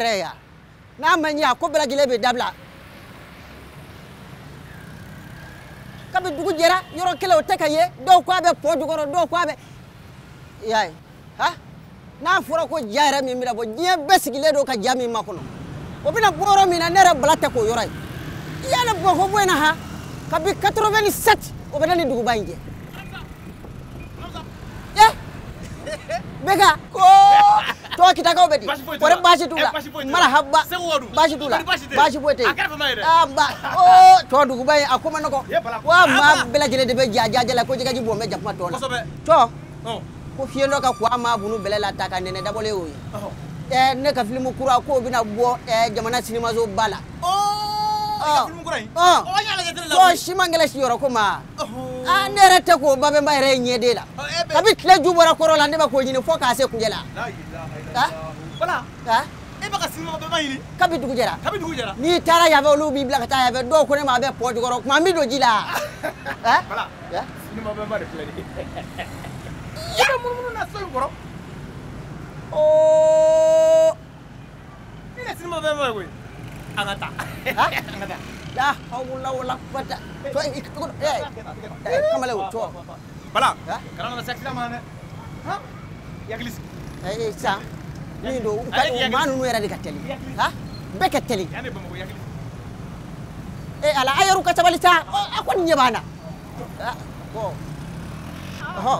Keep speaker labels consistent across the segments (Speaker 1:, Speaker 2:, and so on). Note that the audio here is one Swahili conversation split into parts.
Speaker 1: yɛrɛ ya n'a ma ɲɛ a ko bɛɛ lajɛlen bɛ dabila dugu jera yoro kelen o tɛ ka ye do ko a bɛ pɔ jukɔrɔ dɔw ko a bɛ ha n'a fɔra ko ja mi min bo bɔ diɲɛ bɛɛ sigilen ka ja min makɔnɔ o bɛna bɔ yɔrɔ na ne yɛrɛ bala tɛ k'o yɔrɔ ye i y'a ne bamakɔ bɔ in na ha kabi 87 o bɛ ne ni duguba in jɛ
Speaker 2: eh?
Speaker 1: ɛ ko to kita kawɓe ɗi woto ɓaasi tuula mara habba ɓaasi tuula ɓaasi boytey aba o todu du ɓay a kumano ko wa ma ja ja jajajala ko jegaji bomɓe jakuma toona to oh. ko fiyendo ka kuwa ma bunu bela la ta ka nene dabole o oh. ye eh ne ka filimu kura ko na bo eh jamana bala oh. ba la ko simangɛlɛ siyɔrɔ ko ma a ne yɛrɛ tɛ k'o babɛnba yɛrɛ ye ɲɛden tle kabi korola ju bɔra kɔrɔ la ne bɛ k'o ɲini fɔ k'a se kunjɛ la Ka? Wala. Ka? E bɛ ka sini ma bɛɛ ma ɲini. Kabi dugu jɛra. Kabi dugu jɛra. N'i taara ya fɛ olu b'i bila ka taa yan fɛ dɔw ko ne ma a bɛ pɔ jukɔrɔ kuma n bɛ don ji la. Wala. Sini ma bɛɛ ma de filɛ nin ye. I bɛ munumunu na so in kɔrɔ. Oo. Ni ne sini ma bɛɛ ma ye koyi. An ka taa. An ka taa. La hawla wala quwwata. To i ko eh. Kamalew to. Bala. Kana na sakila ma ne. Ya eh, sa. min ɗo yaani kadi yaani manu yaani nu erade katteli ha be katteli e ala ayaru katabali ta akon ñeɓana ko
Speaker 3: oho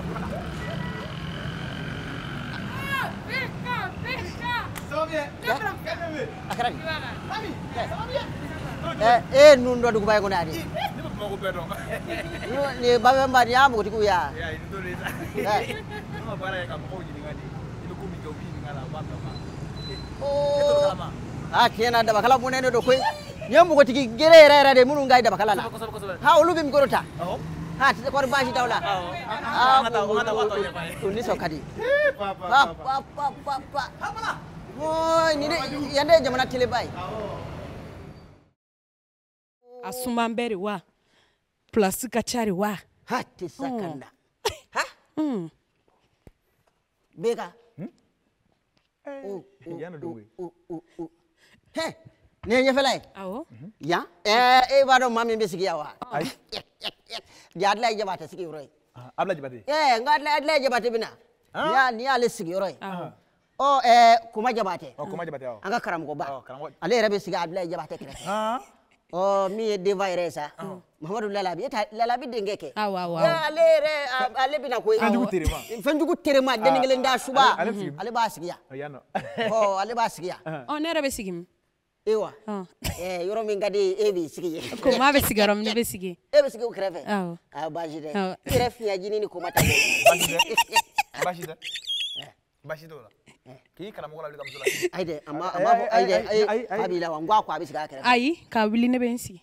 Speaker 3: akarani
Speaker 1: e, e nun ɗo dugu bayi gona adi ni baɓe mbani yamugo tigi uyaa a tiɲɛ na dabakala bɔnnen don koyi nin ye gere yɛrɛ yɛrɛ de minnu ka ɲi dabakala la ha olu bɛ mikoro ta ha tɛ kɔri baasi t'aw la o nisɔn ka di pa pa pa pa pa yan de ye jamana teleba ye.
Speaker 3: a sunban wa pilasi ka wa.
Speaker 1: ha tɛ sa ha. bɛɛ ka ne ye ɲɛfɛla ye e b'a dɔn maa min bɛ sigi yan wa ah. ja adla ye jabate sigiyɔrɔ ye abila jabate n ka adila ye jabate bɛ na n'i y'ale sigiyɔrɔ ye ɔ kuma jabate an ka karamɔgɔba ale yɛrɛ bɛ sigi adila ye jabate kɛrɛfɛ o oh, min ye denfayɛrɛ sa oh. mamadu lalabi eta lalabi denkɛ kɛ ah, ale yɛrɛ ale bɛna ko fɛnjugu terema denni kelen da suba ale b'a sigiya ale b'a sigiya ne yɛrɛ bɛ sigi min ewa yɔrɔ min ka di e b'i sigi ye koma oh. bɛ sigi yɔrɔ min ne bɛ sigi e bɛ sigi o kɛrɛfɛ a ah, baasi dɛ i yɛrɛ fiɲɛjini ni koma ta baasi dɛ baasi t'o eh. la kabila wangu ako abe siga
Speaker 3: kabili ne bɛ n si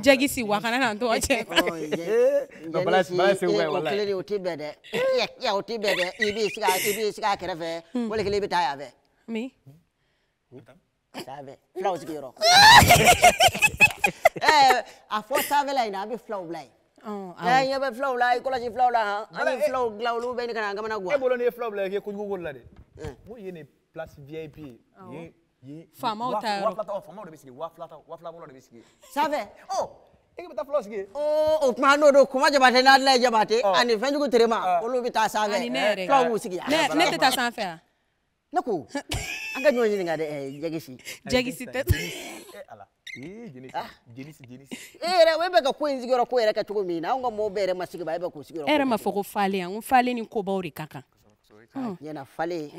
Speaker 1: jagisi wa kana la ɲɛ bɛ fulaw la i kɔlɔsi fulaw la han an ye fulaw dilan olu bɛɛ ni kana an kamana guwa e bolo ni e ye fulaw bila k'i kojugu k'olu la dɛ mun ye nin place vip ye ye faamaw ta yɔrɔ wa fila faamaw de bɛ sigi wa fila ta wa de bɛ sigi sanfɛ e i bɛ taa fulaw sigi o tuma n'o don kuma jabate n'a dilan ye jabate ani fɛnjugu terema olu bɛ taa sanfɛ ani ne yɛrɛ fulaw b'u sigi ne tɛ taa sanfɛ wa ne ko an ka ɲɔgɔn ɲininka dɛ jagisi jagisi tɛ
Speaker 3: ala
Speaker 1: era webeka kuenzigira kuereka tuku mina aunga mobere masiki baeba kusigira era mafoko
Speaker 3: fale ang fale
Speaker 1: ni ko bauri kaka yena fale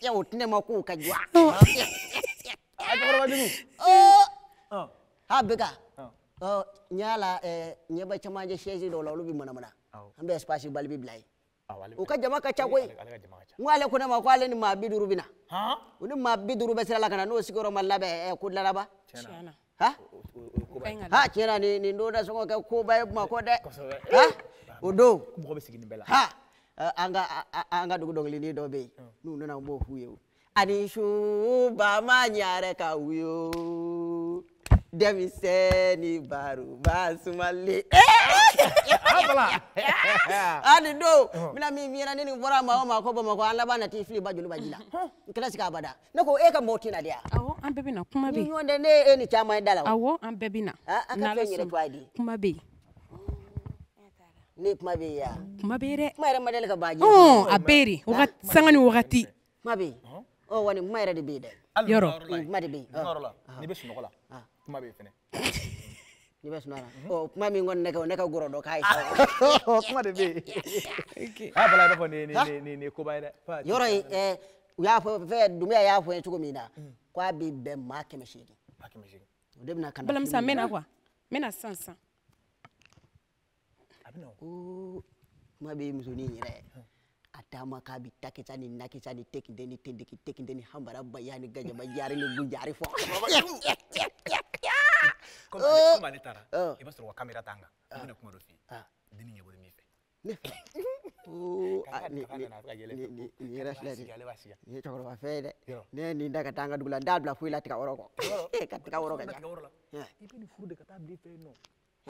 Speaker 1: ya utine ah, hmm. maku kajwa oh. ah, ah, oh. ha beka oh, nyala eh, nyeba chamaje shezi dola lubi mana mana ambe espace balbi blai o ka jama ka ca koyi ma ko ni maa bi ha eh, eh, ni sira la ka n'o sigiyɔrɔ ma e ko laraba ha ha tiɲɛ ni nin ndoda songo ka kɛ koba ye bamakɔ dɛ ha udo don ha eh, anga anga dugu dɔnkilinin dɔ dobe oh. n'u nana b'o ani shu ba ma ka wuyo. Demi seni baru basu mali. Ah, oh. lah? Ani do mina mi mira nini bora ma ma ko ma ko an labana ti fili bajulu bajila. Kila sika abada. Na ko e ka moti na dia. Awo an bebe na kuma be. Ni wonde eh, ne e ni chama dala. Awo an bebe na. Na la so kuma be. Ne kuma be ya. Kuma be re. Oh, kuma re madala ka Oh aberi.
Speaker 3: Wakati sangani wakati.
Speaker 1: Kuma be. Oh wani kuma re de be de. Yoro. Kuma de be. Yoro la. Ni be la. kuma bai fine ni bɛ sunɔgɔ la ɔ kuma min kɔni ne ka o ne gɔrɔ dɔ k'a ye sa kuma de bɛ yen a bala i b'a fɔ nin nin nin nin koba ye dɛ yɔrɔ in ɛɛ u y'a fɔ fɛn dumiya y'a fɔ n ye cogo min na k'a bɛ bɛn maa kɛmɛ seegin maa kɛmɛ seegin o de bɛ na ka n bɛ kuwa n bɛ sisan sisan a bɛ na o kuma bɛ musonin yɛrɛ hmm atama kabi tani ni tani ni tekinde ni tendiki tekinde ni hambara bayani gaja bayari ni gunjari fo koma koma ne tara oh. i b'a sɔrɔ wa kamera t'an kan ah. i bɛna kuma dɔ f'i ye deni ɲɛ bolo min ne fɛ nin yɛrɛ filɛ nin nin ye cɛkɔrɔba fɛn ye dɛ ne ye nin da ka taa an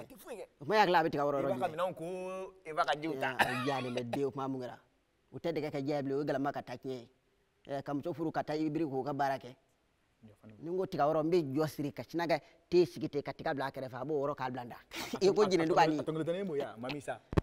Speaker 1: ka ma yakila u tɛ dɛgɛ ugala jɛ bilen e kam galama furu kata taa ibiri k'o kabarake baara tika woro mbi ko ka chinaga te sigi ten ka tiga b'o woro k'a blanda n da i ko jɛnɛ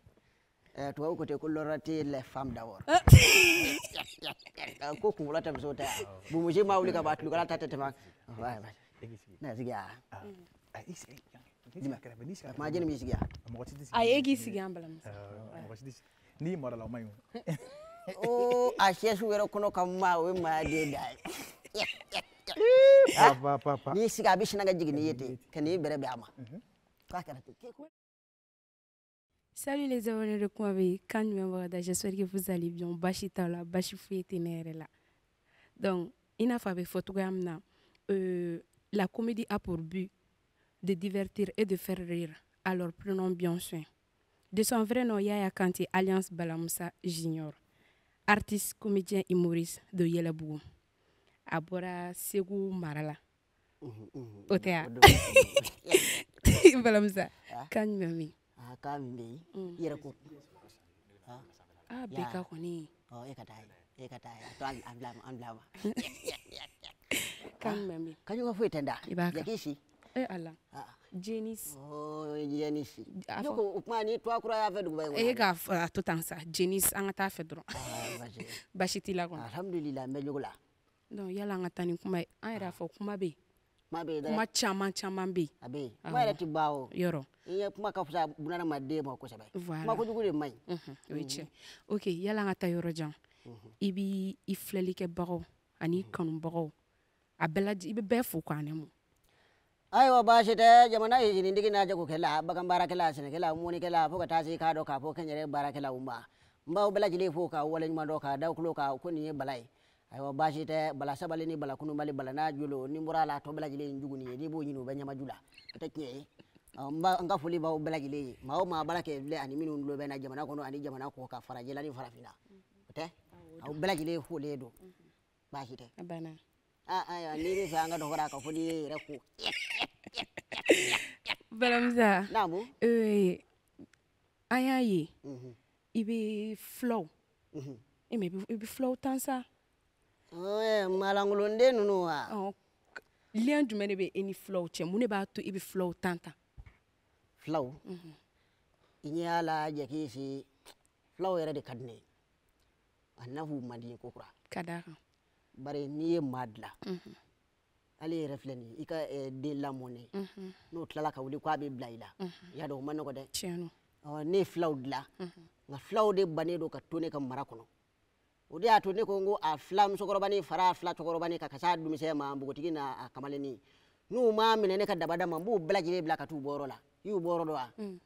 Speaker 1: tuwawu kote kullora ti le fam d'abord ko kunkolo tɛ muso tɛ bumusi ma wuli ka bɔ a tulukala ta tɛ tɛmɛ na sigi a jeni m'i sigi a a ye k'i n'i mɔra la o o a sɛsu yɛrɛ kɔnɔ ka ma o ye maa den da ye n'i sigi a bɛ sina ka jigin n'i ye ten ka k'a kɛra ten Salut les abonnés de
Speaker 3: Kouabi, Mwada, j'espère que vous allez bien. Bashita là, Bashifouye Ténéré là. Donc, il y là, euh, la comédie a pour but de divertir et de faire rire. Alors prenons bien soin. De son vrai nom, Yaya Kanté, Alliance Balamoussa Junior, artiste, comédien et Maurice de Yelabou. Abora Segou Marala. Mmh, mmh, mmh. Au théâtre. Balamoussa, quand ah. a ka min bɛ
Speaker 1: yen i ko bɛɛ ka e ka taa e ka taa to an bila an bila kan mɛn bi ka ɲɔgɔn foyi tɛ da i e ala jenisi ah. jenisi oh, ne ko kuma ni to kura y'a fɛ duguba e eh, k'a
Speaker 3: ah, to tan sa an ka taa fɛ dɔrɔn ah, basi t'i la kɔni alhamdulilayi n bɛ la donc yala an ka ni kuma an yɛrɛ y'a kuma bɛ kuma caman caman bɛ a
Speaker 1: bɛ kuma yɛrɛ tɛ ban o yɔrɔ iya kuma ka fusa bunana ma de ma kosɛbɛ kuma kojugu de man Oke, o ye mm. tiɲɛ
Speaker 3: ibi yala ke ka jan i b'i i filɛlikɛbagaw ani kanubagaw a bɛɛ la i bɛ bɛɛ fo k'a nɛmu
Speaker 1: ayiwa baasi tɛ jamana ye sinitigi n'a jagokɛla bagan baarakɛla sɛnɛkɛla mɔnikɛla fo ka ta se k'a do k'a fɔ kɛnyɛrɛ baarakɛlaw ma n b'aw bɛɛ lajɛlen wala ka waleɲuman k'a daw tulo kan ko nin ye balai ye ba shi ta bala sabali ni bala kununbali bala n'a julo ni murala to a la tɔ jugu n'i b'o ɲini u nga b'a n ka foli b'aw bɛɛ lajɛlen ye maa o maa baara kɛ filɛ ani minnu tulo bɛ na jamana kɔnɔ ani jamana kɔ ka fara jɛla ni farafinna o tɛ aw bɛɛ lajɛlen folen don baasi tɛ a banna ah ayiwa n'i bɛ fɛ an ka dɔ fara a kan fo n'i ye yɛrɛ ko
Speaker 3: baramusa naamu ee an y'a ye i bɛ fulaw e mɛ i bɛ fulaw tan sa malankolonden ninnu wa lien jumɛn de bɛ e ni fulaw cɛ mun de b'a to i bɛ tan
Speaker 1: tan fulaw iñi ala jake shi fulaw yɛrɛ de kadne di ne ye kada bare di n'i madla ali dilan ika yɛrɛ filɛ nin n'o tlala ka wuli kwa bɛ y'a dɔn o ma nɔgɔ ne ye filaw dilan mm-hmm. nka de bane do ka tone ka mara kɔnɔ a tone ko n ko a fila musokɔrɔbanin fara fla fila cɛkɔrɔbanin kan ka dum se ma npogotigi n'a kamaleni n'u m'a minɛ ne ka dabada ma b'u bɛɛ lajɛlen bila t'u borola yiwu boro do a mm.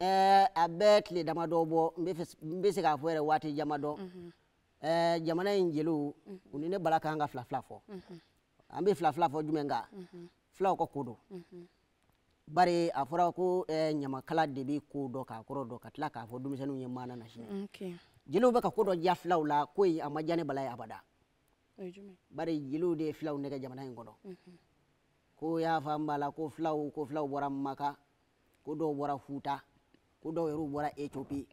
Speaker 1: eh, a bɛɛ tile dama dɔ bɔ n bɛ se k'a fɔ yɛrɛ waati jama dɔ mm-hmm. eh, jamana in mm-hmm. mm-hmm. jeliw eh, mm -hmm. u ni ne bala kan ka fila fila fɔ an bɛ fila fila fɔ jumɛn kan filaw ka ko do mm -hmm. bari a fɔra ko eh, ɲamakala de bɛ ko dɔ k'a kɔrɔ dɔ ka tila k'a fɔ denmisɛnninw ye maana na sini okay. jeliw bɛ ka ko dɔ ja filaw la ko in a ma ja ne bala ye abada bari jeliw de ye filaw nɛgɛ jamana in kɔnɔ ko y'a fa n ko flaw ko flaw bɔra maka ko do bora futa ko do yɛrɛw bora etopi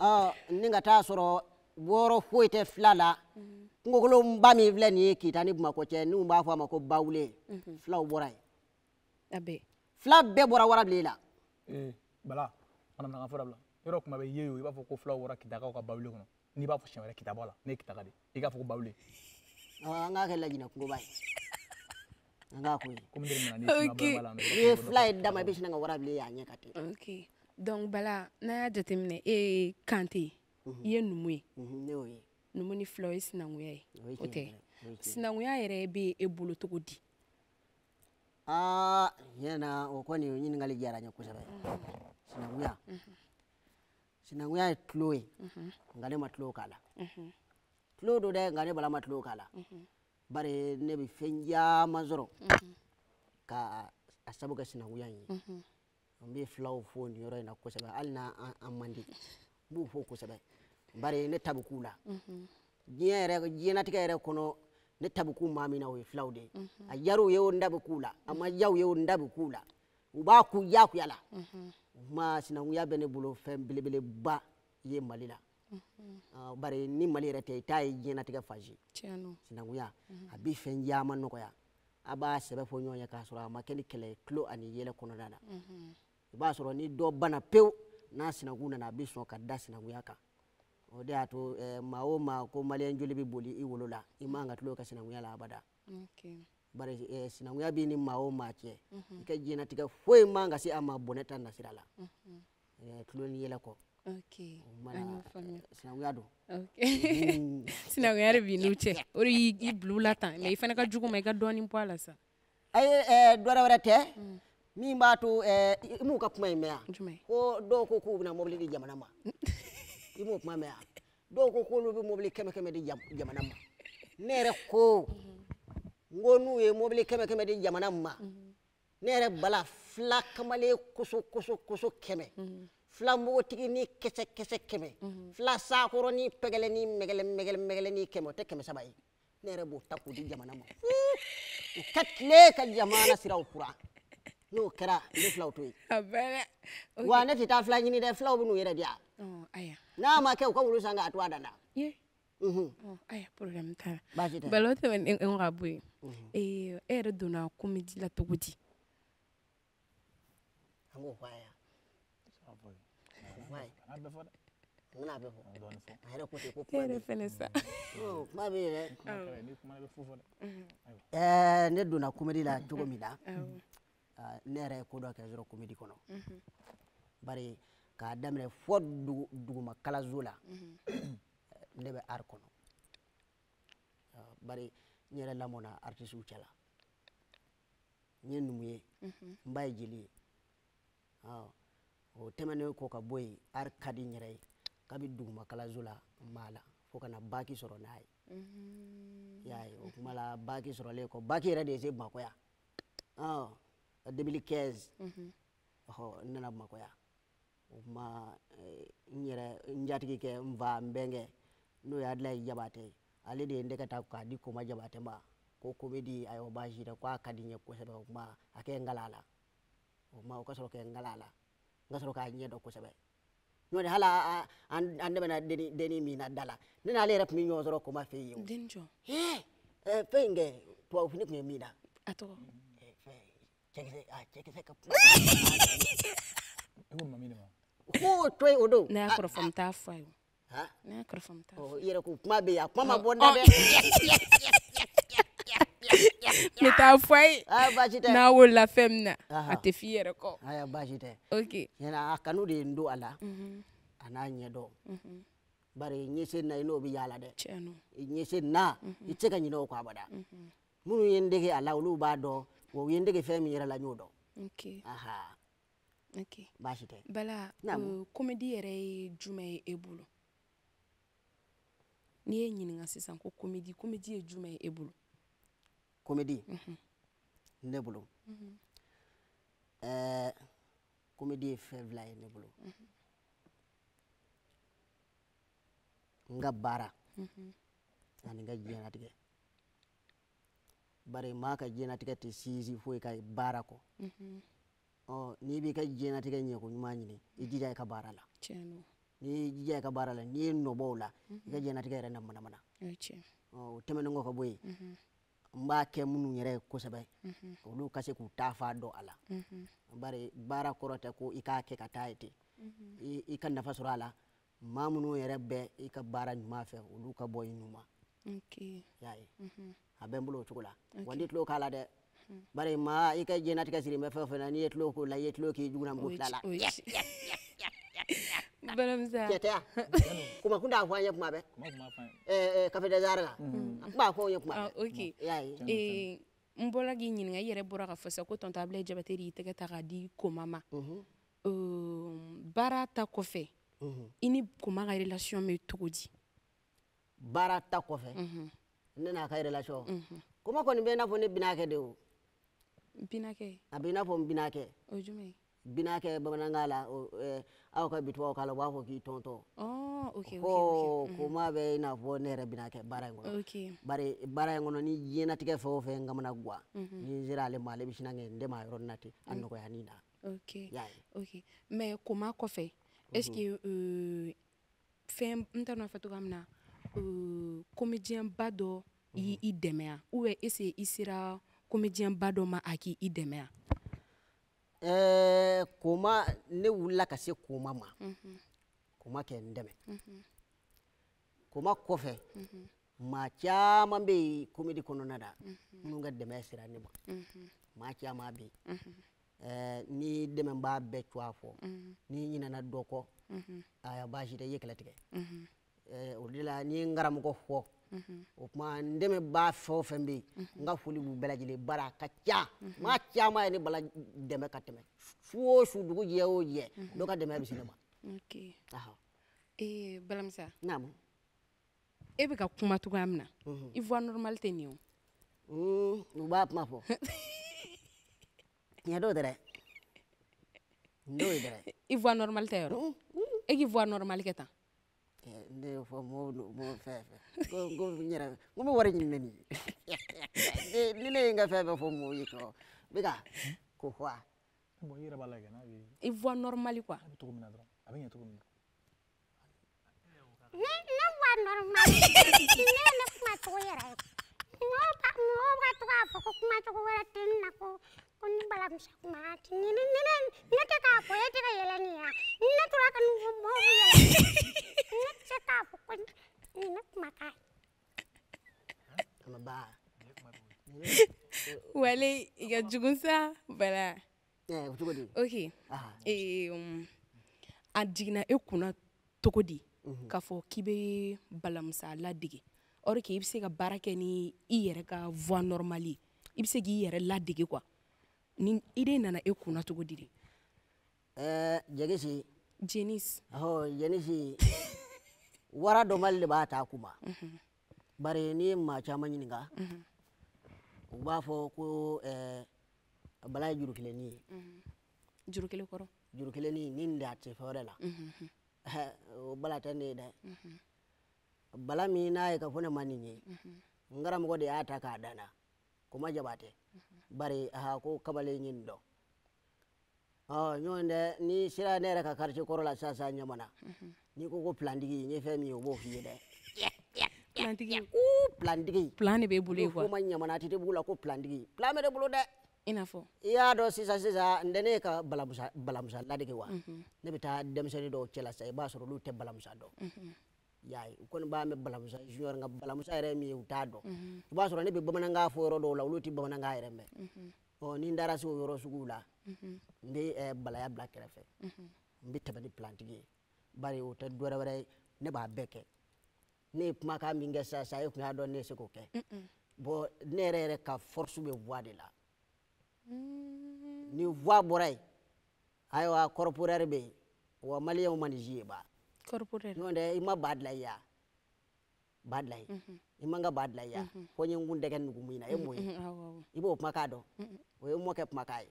Speaker 1: a mhm. ni ngata soro sɔrɔ wɔɔrɔ flala tɛ fila la kungokolonba min ye kita ni bamakɔ cɛ n'u b'a fɔ a ma ko bawule mhm. filaw bɔra yen fila bɛɛ bɔra warabilen la.
Speaker 3: Eh, bala manamanakan fɔ dabila yɔrɔ kuma bɛ ye o b'a fo ko flaw bɔra kitagaw ka bawule ko n'i b'a fo siɲɛ wɛrɛ kita bɔ ne ye kitaga de k'a fo
Speaker 1: ko ah nga ke la jina ko ye ngakuy okay. be sina ka wara bile donc bala n'a y'a jateminɛ
Speaker 3: e mhm. ye kante i mhm, ye numu ye numu ni fila o ye sinankuya ye o tɛ
Speaker 1: sinankuya
Speaker 3: yɛrɛ be e bolo togo di
Speaker 1: aa ah, tiɲɛ na o kɔni o ɲiningali diyara mhm. n ye kosɛbɛ sinankuya sinankuya ye tulo ye nka ne ma tulo k'a la tulo do dɛ nka ne bala ma tulo k'a la bare ne bɛ fɛn caman sɔrɔ ka a sabu kɛ sinankunya in ye n bɛ filaw fo nin yɔrɔ in na kosɛbɛ hali n'an man di n b'u fo kosɛbɛ bari ne ta bɛ k'u la
Speaker 2: diɲɛ
Speaker 1: yɛrɛ diɲɛnatigɛ yɛrɛ kɔnɔ ne tabu k'u maa min na o ye filaw de ye a diyara u ye o n da k'u la a ma diya u ye o n da bɛ k'u la u b'a k'u diyagoya la o sinankunya bɛ ne bolo fɛn belebeleba ye mali la bari ni mali yɛrɛ tɛ i t'a ye diɲɛnatigɛ fazi sinankunya mhm. a bi fɛn caman nɔgɔya a b'a sɛbɛ fɔ ɲɔgɔn ye k'a sɔrɔ a ma kɛ ni kɛlɛ ye tulo ani yɛlɛ kɔnɔna na mhm. i b'a sɔrɔ ni dɔ bana pewu n'a sinankun nana a bi sɔn ka da sinankunya kan o de y'a to maa o maa ko maliyɛn joli bɛ boli i wolo la i man ka tulo ka sinankunya la abada bari sinankunya b'i ni maa o maa cɛ mhm. i ka diɲɛnatigɛ foyi man ka se a ma bɔnɛ ta nasira la tulo ni yɛlɛ kɔ Okay. Sinankunya don.
Speaker 3: Sinankunya de tan mais i fana ka jugu ma i ka dɔɔnin bɔ a la sa.
Speaker 1: Ayi e, dɔwɛrɛ wɛrɛ tɛ mm. min b'a to e, i m'u ka kuma in mɛn wa? Ko dɔw ko k'u bɛna mobili di jamana ma i m'o kuma mɛn wa? Dɔw ko k'olu bɛ mobili kɛmɛ kɛmɛ di jamana ma ne yɛrɛ ko n ko n'u ye mobili kɛmɛ kɛmɛ di jamana ma mm-hmm. ne yɛrɛ bala fula kamalen koso koso koso kɛmɛ fila npogotigi ni keme kɛsɛ kɛmɛ fila sakɔrɔ ni pegele ni mɛgɛlɛ mɛgɛlɛ mɛgɛlɛ ni kɛmɛ o tɛ kɛmɛ saba ne yɛrɛ b'o ta di jamana ma u ka tile ka jamana siraw kura n'o kɛra ne filaw to yen wa ne tɛ taa fila ɲini dɛ filaw bɛ n'u yɛrɛ oh, mhm. oh, mhm. eh, di yan n'a ma kɛ u ka wulu san k'a to a dan na.
Speaker 3: problème t'a la balo tɛmɛnen kɔ ka bɔ yen e yɛrɛ donna komedi la cogo di.
Speaker 1: an arɓe fota ne donna comédi la cogo min na ne yɛrɛ ye ko dɔ kɛ sɔrɔ comédi kɔnɔ bari k'a daminɛ fɔ duguma kalazo la ne bɛ art kɔnɔ bari n yɛrɛ lamɔna artisiw cɛla n ye numu ye n ba ye jeli ye o tɛmɛnen kɔ ka bɔ yen ari ka di n yɛrɛ ye kabi duguma kalanso la n b'a la fo ka na baki sɔrɔ n'a ye i y'a ye o kuma la baki sɔrɔlen kɔ baki yɛrɛ de ye se bamakɔ yan ɔn 2015 ɔhɔ n nana bamakɔ yan o kuma n yɛrɛ n jatigikɛ n fa n bɛnkɛ n'o ye adilayi jabate ye ale de ye n tɛgɛ ta k'a di koma jabate ma ko komedi ayiwa baasi tɛ k'a ka di n ye kosɛbɛ o kuma a kɛ n kala a la o kuma o ka sɔrɔ kɛ n kala a la. E, nga e, sɔrɔ k'a ɲɛ dɔn kosɛbɛ n'o tɛ hali an denni min na da la ne n'ale yɛrɛ tun bɛ ɲɔgɔn sɔrɔ koma fɛ yen o fɛn in kɛ tubabu fini tun ye min na a tɔgɔ cɛkisɛ a ka kuma e ko mami de ma ko to yen o don na
Speaker 3: y'a kɔrɔ t'a fɔ a ye
Speaker 1: ne y'a t'a fɔ i yɛrɛ ko kuma bɛ yen a kuma ma bɔ n da dɛ n bɛ taa fɔ a ah, ah, mhm. ah, ye mhm. n'a wolola fɛn min a tɛ f'i yɛrɛ kɔ ayiwa baasi ok ɲɛna a de ye n don a la a bari ɲɛsen na i n'o bɛ yaala dɛ ɲɛsen na i tɛ ka ɲinɛ o kɔ abada minnu ye n dege a olu b'a do wo u ye n dege fɛn min yɛrɛ la n y'o dɔn
Speaker 3: ok aha
Speaker 1: ok baasi tɛ
Speaker 3: bala komedi yɛrɛ ye jumɛn e bolo n'i ye ɲininka sisan ko komedi komedi ye jumɛn e bulu
Speaker 1: comédie ne bolo euh comédie ye fɛn ne bolo n ka baara ani n ka diɲɛlatigɛ bari maa ka diɲɛlatigɛ tɛ sinsin foyi kan i baara kɔ ɔ n'i b'i ka diɲɛlatigɛ ko nyuma ni i jija ka baara la n'i y'i jija ka bara la n'i ye nɔ la i mm-hmm. ka diɲɛlatigɛ na mana mana o tɛmɛnen kɔ ka bɔ mba ke munu yere yɛrɛ ye kosɛbɛ olu ka se k'u ta fa dɔn a la bari bara korote ko ika ke ka taa ye ten i nafa sɔrɔ ala ma munu yere be ika bara ka baara olu ka bɔ i nu ma
Speaker 2: y'a
Speaker 1: ye mhm. a bɛ n bolo o cogo la wa n'i tulo k'a la dɛ mhm. bari maa i ka diɲɛnatigɛ sirilen bɛ na n'i ye tulo k'o la i ye tulo k'i jugu la mɔgɔ tila la balamza kete kuma kunda afwa ɲininga eh, eh, mm.
Speaker 3: mm. ah, eh, i yɛrɛ bɔra ka fɔsa ko tɔntɔ abilayi jabate de y'i tɛgɛ ta k'a di koma ma baara ta kɔfɛ
Speaker 1: i ni koma ka relation bɛ cogo di baara ta kɔfɛ ne n'a ka relation koma kɔni bɛ i n'a fɔ ne binakɛ de o binakɛ a bɛ i n'a fɔ n binakɛ o jumɛn binakɛ bamanankan la aw ka bitugaw k'a la u b'a fɔ k'i tɔntɔn ko
Speaker 2: oh, mm-hmm. kuma
Speaker 1: bɛ n'a fɔ ne yɛrɛ bɛna kɛ baara in kɔnɔ bari baara in kɔnɔ ni diɲɛnatigɛ fɛn o fɛn kamana guwa mm-hmm. ni n sera ale ma ale bɛ sina kɛ n dɛmɛ a yɔrɔ na ten a nɔgɔyanin
Speaker 3: na mɛ koma kɔfɛ est ce que fɛn n t'a dɔn fɛ cogoya min na komédienba dɔ y'i dɛmɛ yan ou est ce que i mm-hmm. sera ma aki k'i dɛmɛ
Speaker 1: kuma ne wulila ka se koma ma kuma kɛ n dɛmɛ koma kɔfɛ maa caman bɛ yen komedi kɔnɔna na minnu ka dɛmɛ sera ne ma maa caman bɛ yen ni dɛmɛ b'a bɛɛ to a fɔ n'i ɲinɛna dɔ kɔ a baasi tɛ i ye kɛlɛ tigɛ o de la ni n karamɔgɔ fɔ Mm-hmm. o kuma ndeme b'a fɛn o fɛn bɛ yen mm-hmm. n ka foli b'u bɛɛ lajɛlen bara ka ca ma mm-hmm. caman ye ne bala dɛmɛ ka tɛmɛ su o su dugu jɛ o jɛ dɔ ka dɛmɛ bɛ se ne ma. Ee,
Speaker 3: balamisa naamu e bɛ ka kuma cogoya min na i voix normal tɛ nin ye o. u b'a kuma fɔ tiɲɛ t'o
Speaker 1: tɛ dɛ n'o ye
Speaker 3: i voix normal tɛ yɔrɔ e k'i voix normal kɛ tan.
Speaker 1: ne fɔ mɔɔw do mɔɔ fɛn fɛn ko ko n yɛrɛ n ko n bɛ wari ɲini ne ni ye ni ne ye n ka fɛn fɛn fɔ mɔɔw ye kɔ n bɛ ka ko fɔ a. bon i yɛrɛ b'a lajɛ n'a bɛ.
Speaker 3: i voit normal quoi. a bɛ cogo min na dɔrɔn a bɛ ɲɛ cogo min na.
Speaker 1: ne ne voit normal ne ye ne kuma cogo yɛrɛ ye mɔɔw ka mɔɔw ka to k'a fɔ ko kuma cogo wɛrɛ tɛ ne na ko. unibala mshakumati nini nini nateka hapo yeteka yelania natulaka nuvumovu yelania nateka
Speaker 3: wale iga bala eh, di okay eh, um a jigina e kunna cogo di mhm. k'i bɛ balamusa ladege or que i bɛ se ka baara ni i yɛrɛ ka voix normale i bɛ se k'i yɛrɛ ladege quoi ni ide nana
Speaker 1: e kunna eh, cogo di jenis ɔhɔ jenisi wara dɔnbali de b'a ta kuma mhm. bari n'i ye maa caman ɲininka u b'a fɔ ko ɛɛ bala ye jurukilennin ye juru kelen kɔrɔ mhm. juru kelennin nin da tɛ fɛn wɛrɛ la mhm, eh, o bala tɛ ne ye dɛ bala min n'a ye ka fɔ ne ma nin ye n de y'a ta k'a danna ko ma jabatɛ bari ha ko kamale nyin do ha nyonde ni sira ra ka karci korola sasa nyamana mm-hmm. ni ko ko plandigi ni fe mi obo fi de plan digi plandigi plan be bule ko ma nyamana tete bula ko digi plan de bulu de ina fo ya do sisa sisa ndene ka balamusa balamusa ladigi wa mm-hmm. ne bita demseni do chela sai e ba soro lu te balamusa do mm-hmm yaay u kɔni b'a mɛn balamusa junior nka balamusa yɛrɛ min ye u t'a dɔn i b'a sɔrɔ ne bɛ bamanankan fɔ yɔrɔ dɔw la olu tɛ bamanankan yɛrɛ
Speaker 2: mɛn
Speaker 1: ni n taara se o yɔrɔ suguw la n bɛ balaya bila kɛrɛfɛ n bɛ tɛmɛ ni eh, pilantigi ye bari o tɛ dɔwɛrɛ ne b'a bɛɛ ne ye kumakan min kɛ sisan sisan e tun ne se k'o kɛ bɔn ne yɛrɛ yɛrɛ ka force bɛ voix de la ni voix borai yen ayiwa be wa maliyɛnw ma nin si corporel ima imma badlayya badlay imanga badlayya foñi gundegen nugu muyna e muyi ibo pmaka do o e moke makai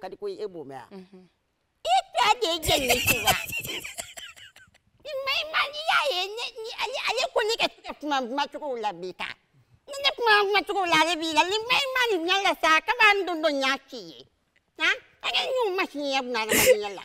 Speaker 1: kadi koy e bo mea itta de jenni tuwa imay mani ya ye ni ali ali kuni ke tuma matuko labika nene kuma matuko labika limay mani nyala sa kama ndondo nyaki ha ake nyuma shinya bunala mani nyala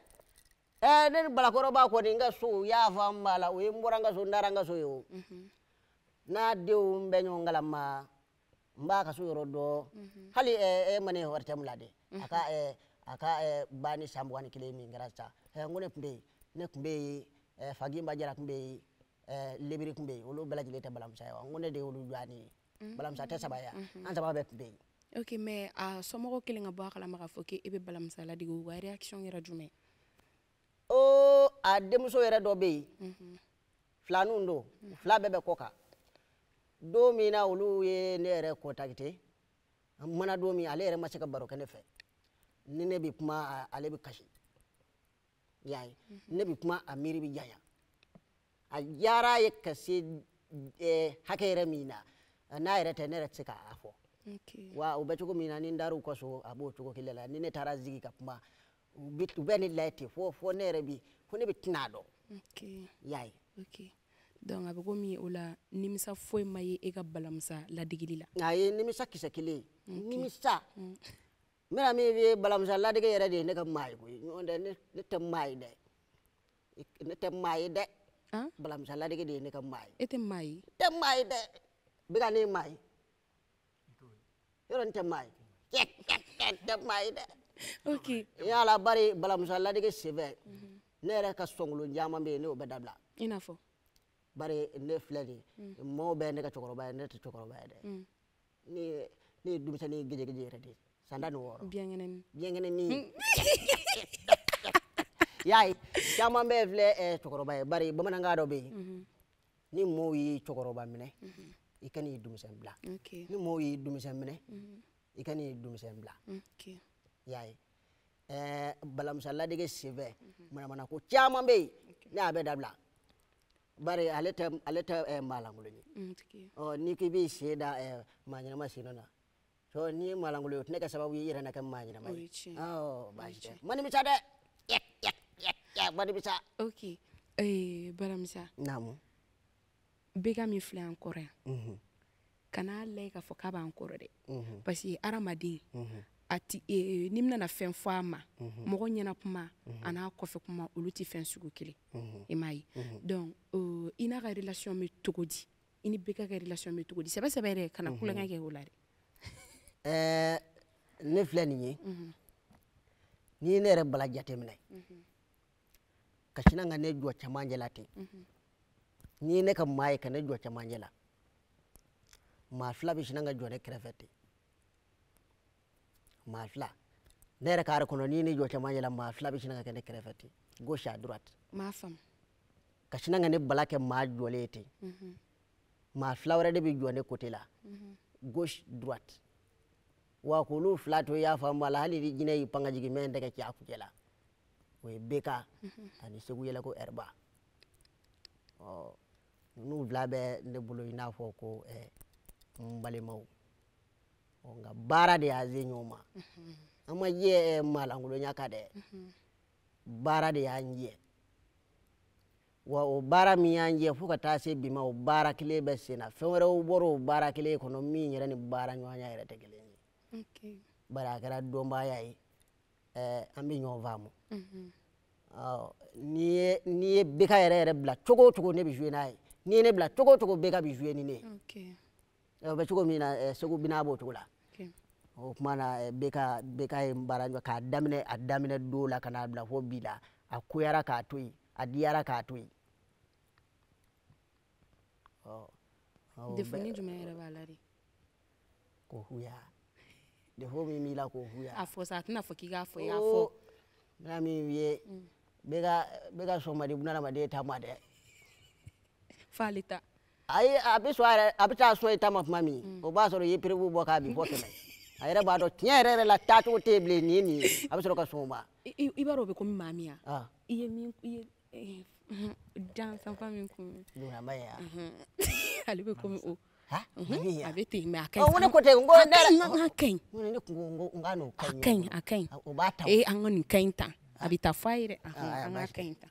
Speaker 1: eh nen balakoro ba koni nga so yafa mbala we mbora nga so ndara nga so yo mm na dew mbe nyo ngalama mba ka so ro do mm hali eh, eh mane warta mulade mhm. aka eh, aka eh, bani sambu kile mi ngarasta eh, ngone kumbe ne kumbe eh, mba jara kumbe eh, libiri kumbe olu bala jile te balamsa yo ngone de olu jani mm -hmm. balamsa sabaya mhm. an be kumbe
Speaker 3: ok mais a uh, somɔgɔw kelen il y a kalama k'a fɔ k'e bɛ balamisa ladege wa réaction yɛrɛ jumɛn o
Speaker 1: oh, a denmuso yɛrɛ dɔ bɛ yen filaninw don fila bɛɛ bɛ kɔ kan don min na olu ye ne yɛrɛ kɔntakite mana don min ale yɛrɛ ma se ka baro kɛ ne fɛ ni ne bɛ kuma ale bɛ kasi y'a ye ne bɛ kuma a miiri bɛ janya a diyara ye ka se hakɛ yɛrɛ min na n'a yɛrɛ tɛ ne yɛrɛ tɛ se k'a fɔ wa o bɛ cogo min na ni n taara u so a b'o cogo kelen la ni ne taara zigi ka kuma bitu bene lati fo fo nere bi hune bi tinado okay yayi
Speaker 3: okay donc a bɛ komi o la nimisa
Speaker 1: foyi ma ye e ka balamusa ladegili la a ye nimisa kisɛ kelen nimisa n mm. bɛna min ye balamusa ladege yɛrɛ de ye ne ka maa ye koyi ɲɔgɔn tɛ ne tɛ maa ye dɛ ne tɛ maa ye dɛ balamusa ladege de ye ne ka maa ye e tɛ maa ye tɛ maa ye dɛ bɛ ka ne mai maa ye yɔrɔ n tɛ maa ye cɛ cɛ cɛ n tɛ maa ye ok i y'a bari balamuso ladege senfɛ mhm. ne yɛrɛ ka sɔngolon caman bɛ ne y'o bɛɛ dabila i bari ne filɛ nin ye maaw mhm. bɛɛ ye ne ka cɛkɔrɔba ye ne tɛ cɛkɔrɔba ye dɛ mhm. ne ye ne ye denmisɛnnin gejegeje yɛrɛ de ye san tan ni wɔɔrɔ biɲɛkɛnɛni biɲɛkɛnɛni y'a ye caman bɛɛ filɛ ɛɛ cɛkɔrɔba ye bari bamanankan dɔ bɛ yen ni maaw y'i cɛkɔrɔba minɛ i ka n'i dumisɛn bila ni maaw y'i dumisɛn minɛ i ka n'i dumisɛn bila yai eh balam sala sen sibe mana mana ko chama be na be dabla bari aleta aleta e eh, malangulo ni mm, o n'i k'i b'i sheda e eh, manyana ma ɲɛnama sen n'i malangulo ne ka sababu yi rana kan manyana ma o ɲɛnama ye ɔ baasi tɛ manimisa dɛ yɛk yɛk yɛk yɛk manimisa.
Speaker 3: ok ɛɛ eh, balamisa. naamu. bɛ ka min mm-hmm. kana le k'a fɔ k'a b'an de parce que hadamaden ati e, ni bɛna na fɛn fɔ a ma mhm. mɔgɔ ɲɛna kuma ana mhm. n'a kɔfɛ kuma olu ti fɛn sugu kelen mhm. i m'a ye donc i n'a ka relation bɛ cogo di i ni bɛɛ ka relation bɛ cogo di sɛbɛsɛbɛ yɛrɛ kana kulonkɛ kɛ o la dɛ
Speaker 1: ɛɛ ne filɛ nin ye n'i ye ne yɛrɛ bala jateminɛ ka sina ka ne jɔ cɛmancɛ la ten n'i ye ne ka maa ye ka ne jɔ cɛmancɛ la maa fila bɛ sina ka jɔ ne kɛrɛfɛ ten mafla nere kare kono ka kɔnɔ ni ne jɔ cɛman yɛlɛ maa fila gauche à droite m'a ka sina ne bala ma jolete mhm ten maa de bɛ jɔ ne mhm la gauche droite wa k'olu fila y'a fam a hali di jinɛ y'i panga jigi jigin mɛ n tɛgɛ ci a kuncɛ la o beka ani segu yela ko erba oh nu fila ne bulo ina foko e ko eh, onga bara de azi nyoma ama ye an ma eh, nyakade bara ka de anje wa o bara mi anje fuka ta se bi ma o bara kile be sen na fɛn bara bɔra o baara kelen kɔnɔ min yɛrɛ ni baara ɲɔgɔnya yɛrɛ tɛ kelen
Speaker 2: ye
Speaker 1: bari a kɛra dɔnbaya ye an bɛ ɲɔgɔn faamu n'i ye n'i ni beka yɛrɛ yɛrɛ bila cogo choko ne bi jwe n'a n'i ne bla choko choko cogo beka bɛ ni ne okay ɓe mina soko na segu bina b'o cogo la o kuma na bɛ ka bɛ ka ye mm. baara ɲɔgɔn k'a daminɛ a daminɛ bila akuyara k'a tui adiyara k'a tui yen. defoni
Speaker 3: jumɛn yɛrɛ b'a la de.
Speaker 1: ko huya defo min b'i la ko huya. a fɔ sa a tɛna fɔ k'i k'a y'a fɔ. n'a min ye bɛ ka bɛ ka sɔn mali bunahadamaden ay abisware abita soy tamaf mami mm. o ba soro yipiri bu boka bi boke mai ay re ba do tien re re la tatu table ni ni abisoro ka soma
Speaker 3: ibaro be ko mi mami ya ah iye mi iye dan san fa kun dura mai ya ali be ko mi o
Speaker 1: oh. ha mhm. a be te me akai o oh, wona ko
Speaker 3: te ngo na na kai
Speaker 1: wona ne ko ngo ngano kai akai akai ah, o ba ta
Speaker 3: eh an ngani kai ah. ta abita fire ah an kai ta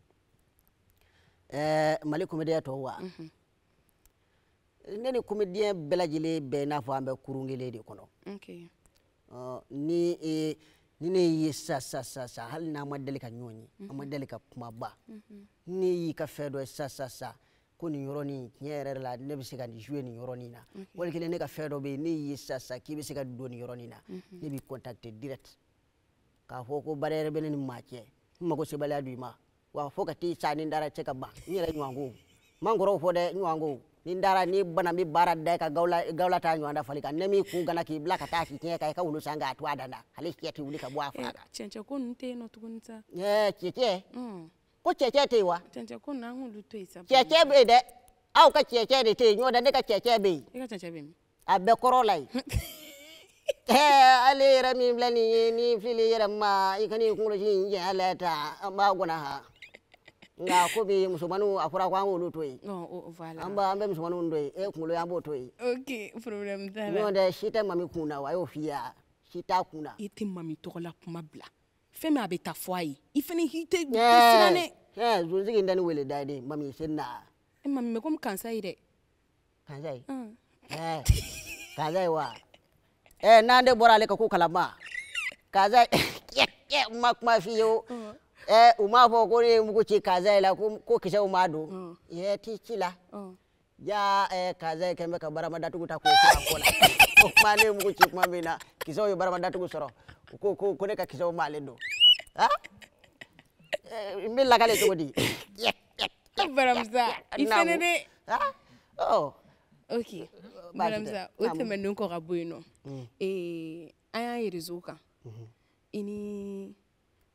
Speaker 1: ɛɛ eh, mali komediya tɔw wa ne ni komediyɛn bela jili bɛ i n'a fɔ an bɛ kurun kelen de kɔnɔ ni e, ni ne yi sa sa sa sa hali na ma ka nyonyi ye an ma deli ka kumaba ne y'i ka fɛn dɔ sa sa sa sisan ko nin yɔrɔnin tiɲɛ la ne bɛ se ka nin jouer nin yɔrɔnin na wali kelen ne ka fɛn dɔ bɛ yen y'i sa sa sisan k'i bɛ se ka don nin yɔrɔnin na ne b'i contacter direct k'a fɔ ko baara wɛrɛ bɛ ne ni maa cɛ n mago sebaliya don i ma wa fo t'i sa ni dara cɛ ka ban n yɛrɛ ɲɔgɔn ko man kɔrɔw fɔ dɛ ɲɔgɔn ni dara ni bana mi bara de ka gaula gaula ta ɲɔgɔn da fali kan ne gana k'i blaka ta k'i tiɲɛ ka ka wulu sanga k'a to a halis ale ti wuli ka bɔ a eh, fa
Speaker 3: chenche ko nte no yen nɔ tuguni sa.
Speaker 1: ɛɛ eh, cɛcɛ. ko cheche mm. tɛ wa. chenche
Speaker 3: ko na an k'olu to isa cheche
Speaker 1: be de au ka cheche de tɛ yen ɲɔgɔn ne ka cheche be yen. ka cheche be min. a bɛɛ kɔrɔ la yen. ale yɛrɛ min filɛ nin ye ni fili yɛrɛ ma i ka n'i kunkolo si in jɛ a la ha nga ko be musomanu akura ko an wolu to yi musomanu do e kunkolo an b'o to yi
Speaker 3: ok problème t'a
Speaker 1: mami kun na wa a y'o f'i mami tɔgɔ la kuma bila fɛn min a bɛ taa ye i fɛnɛ wele da ye de mami se e mami mɛ komi kansa ye ye ɛ wa ɛ n'an de bɔra ale ka ko kalama kansa ye eh uma fo ko ni mu ci la ko ko kisa uma do mm. ye ti la mm. ja eh kaze ke kabara madatu barama datu ta ko ko la mina kisa uyo bara madatu kusoro kuku ko ko ne ka kisa uma le ha eh mi la kale to bara baramza ifene ne ha
Speaker 3: oh ok bara o tɛmɛnen kɔ kabuino bɔ yen nɔ an y'a yɛrɛ kan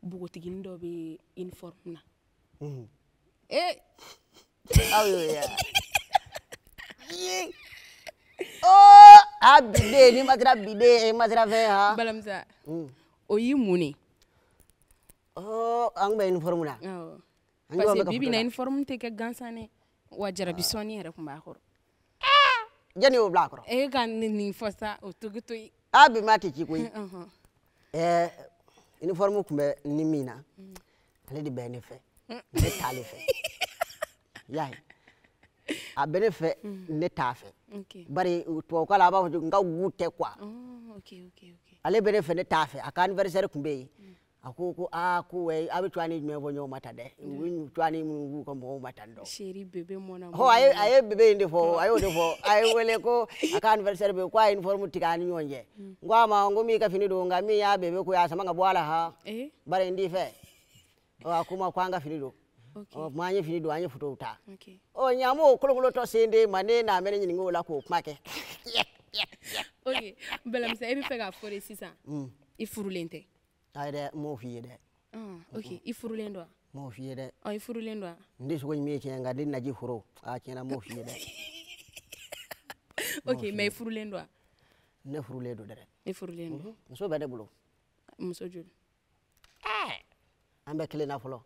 Speaker 3: bugutigini do bɛ uniforme na
Speaker 1: ee oh bide ni ma bide ye ma sera ha balamusa
Speaker 3: mm. o y'i mun oh bibi na inform tɛ kɛ gansan wa jarabi ah. sɔnni yɛrɛ kɔrɔ
Speaker 1: ah, jani o bila kɔrɔ
Speaker 3: e eh, ka nin fɔ sa o togi
Speaker 1: a bi ma ti ci koyi uniforme kun bɛ ni min na mm. oh, ale de bɛ ne fɛ ne t'ale fɛ y'a ye a bɛ ne fɛ ne t'a
Speaker 2: fɛ bari
Speaker 1: tubabukan la a b'a fɔ n ka wu tɛ kuwa ale bɛ ne fɛ ne t'a fɛ a ka anniversaire tun bɛ mm. yen akuku akuwe eh, abe twani mevo nyo matade win twani mungu ko mo matando
Speaker 3: shiri bebe mona ho ay ay
Speaker 1: bebe ndi fo ay ode fo ay wele ko aka anniversaire be kwa inform tikani nyonje mm. ngwa ma ngumi ka fini do ngami ya bebe ko ya sama samanga bwala ha eh bare ndi fe o akuma kwanga fini do okay. manye fini do anye futo uta okay. o nyamo kolongolo to sende mane na mene nyingo la ko kumake
Speaker 3: okay bela msa ebi fe ka fore sisan
Speaker 1: mm ayi m'o fiye de dɛ.
Speaker 3: ok i furulen don m'o fiye ye dɛ. ɔ i furulen don wa.
Speaker 1: n de sogo in min ye tiɲɛ nka a tiɲɛna m'o fiye de dɛ.
Speaker 3: ok mɛ i furulen don
Speaker 1: ne furulen don dɛ.
Speaker 3: e furulen don. muso bɛ ne bolo. muso joli.
Speaker 1: an bɛ kelen na fɔlɔ.